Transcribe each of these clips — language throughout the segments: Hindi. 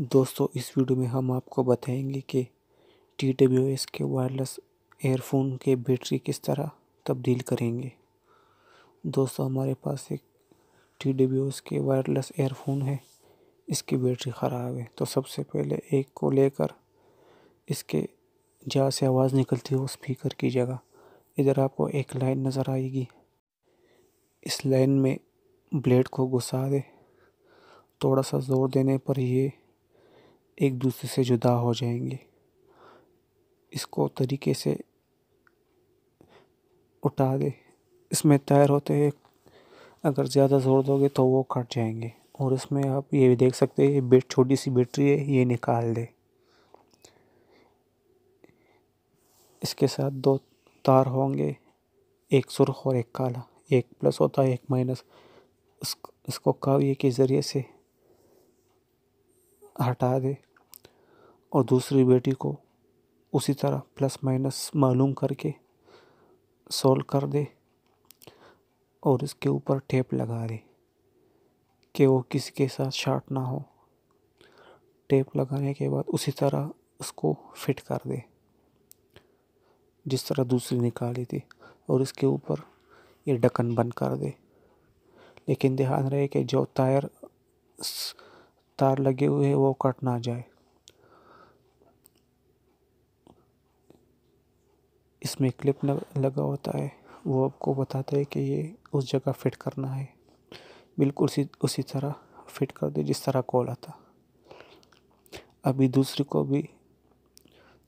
दोस्तों इस वीडियो में हम आपको बताएंगे कि टी डब्ल्यू एस के वायरलेस एयरफोन के बैटरी किस तरह तब्दील करेंगे दोस्तों हमारे पास एक टी डब्ल्यू एस के वायरलेस एयरफोन है इसकी बैटरी ख़राब है तो सबसे पहले एक को लेकर इसके जहाँ से आवाज़ निकलती हो स्पीकर की जगह इधर आपको एक लाइन नज़र आएगी इस लाइन में ब्लेड को घुसा दे थोड़ा सा ज़ोर देने पर ये एक दूसरे से जुदा हो जाएंगे इसको तरीके से उठा दे इसमें तैर होते हैं अगर ज़्यादा जोर दोगे तो वो कट जाएंगे और इसमें आप ये भी देख सकते हैं ये बेट छोटी सी बैटरी है ये निकाल दे इसके साथ दो तार होंगे एक सुरख और एक काला एक प्लस होता है एक माइनस इसको काव्य के ज़रिए से हटा दे और दूसरी बेटी को उसी तरह प्लस माइनस मालूम करके सॉल्व कर दे और इसके ऊपर टेप लगा दे कि वो किसी के साथ शार्ट ना हो टेप लगाने के बाद उसी तरह उसको फिट कर दे जिस तरह दूसरी निकाली थी और इसके ऊपर ये ढक्कन बंद कर दे लेकिन ध्यान रहे कि जो टायर तार लगे हुए हैं वो कट ना जाए इसमें क्लिप लगा होता है वो आपको बताता है कि ये उस जगह फिट करना है बिल्कुल उसी उसी तरह फिट कर दे जिस तरह कोला था अभी दूसरी को भी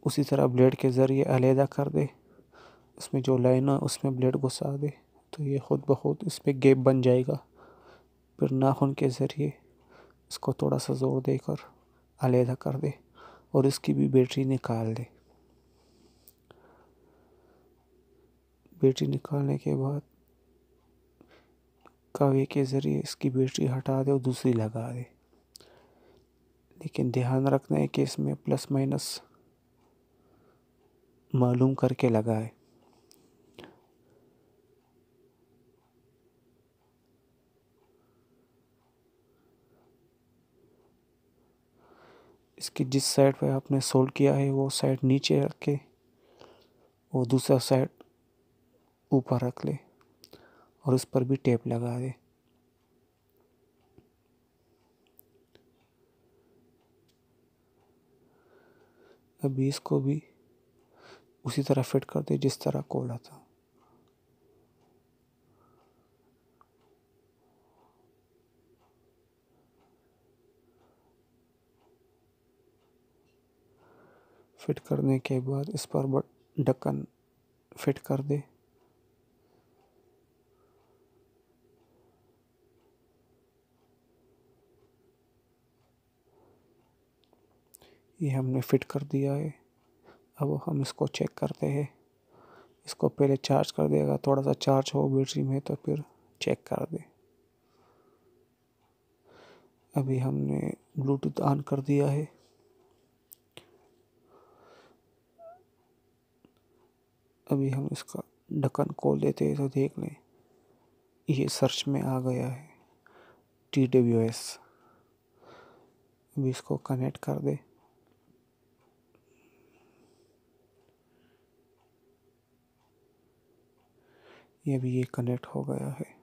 उसी तरह ब्लेड के ज़रिए अलहदा कर दे उसमें जो लाइन है उसमें ब्लेड घुसा दे तो ये ख़ुद ब खुद इस पर गेप बन जाएगा फिर नाखून के ज़रिए इसको थोड़ा सा ज़ोर देकर अलहदा कर दे और इसकी भी बैटरी निकाल दे बैटरी निकालने के बाद कावे के ज़रिए इसकी बैटरी हटा दे और दूसरी लगा दे लेकिन ध्यान रखना है कि इसमें प्लस माइनस मालूम करके लगाए इसके जिस साइड पे आपने सोल्ड किया है वो साइड नीचे रख के और दूसरा साइड ऊपर रख ले और उस पर भी टेप लगा दे अभी इसको भी उसी तरह फिट कर दे जिस तरह कोला था फिट करने के बाद इस पर ढक्कन फिट कर दे ये हमने फिट कर दिया है अब हम इसको चेक करते हैं इसको पहले चार्ज कर देगा थोड़ा सा चार्ज हो बैटरी में तो फिर चेक कर दें अभी हमने ब्लूटूथ ऑन कर दिया है अभी हम इसका ढक्कन खोल देते हैं तो देख लें ये सर्च में आ गया है टी डब्ल्यू एस अभी इसको कनेक्ट कर दे ये अभी ये कनेक्ट हो गया है